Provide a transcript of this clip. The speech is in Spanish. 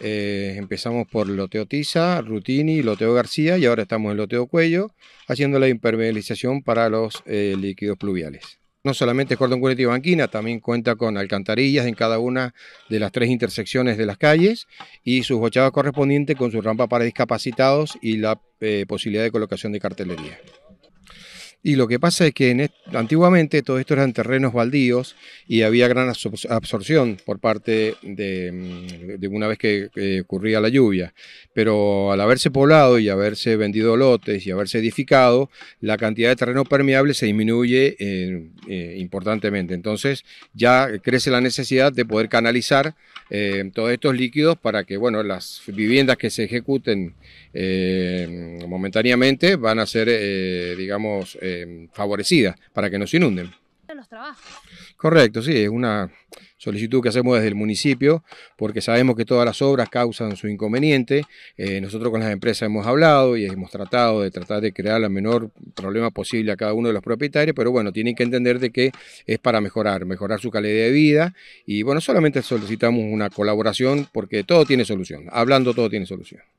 Eh, empezamos por Loteo Tiza, Rutini, Loteo García y ahora estamos en Loteo Cuello haciendo la impermeabilización para los eh, líquidos pluviales. No solamente es cordón y banquina, también cuenta con alcantarillas en cada una de las tres intersecciones de las calles y sus bochadas correspondientes con su rampa para discapacitados y la eh, posibilidad de colocación de cartelería. Y lo que pasa es que antiguamente todo esto eran terrenos baldíos y había gran absorción por parte de, mm, una vez que ocurría la lluvia. Pero al haberse poblado y haberse vendido lotes y haberse edificado, la cantidad de terreno permeable se disminuye eh, eh, importantemente. Entonces ya crece la necesidad de poder canalizar eh, todos estos líquidos para que bueno, las viviendas que se ejecuten momentáneamente van a ser, digamos, eh, favorecida favorecidas para que nos inunden. Correcto, sí, es una solicitud que hacemos desde el municipio porque sabemos que todas las obras causan su inconveniente. Eh, nosotros con las empresas hemos hablado y hemos tratado de tratar de crear el menor problema posible a cada uno de los propietarios, pero bueno, tienen que entender de que es para mejorar, mejorar su calidad de vida y bueno, solamente solicitamos una colaboración porque todo tiene solución. Hablando todo tiene solución.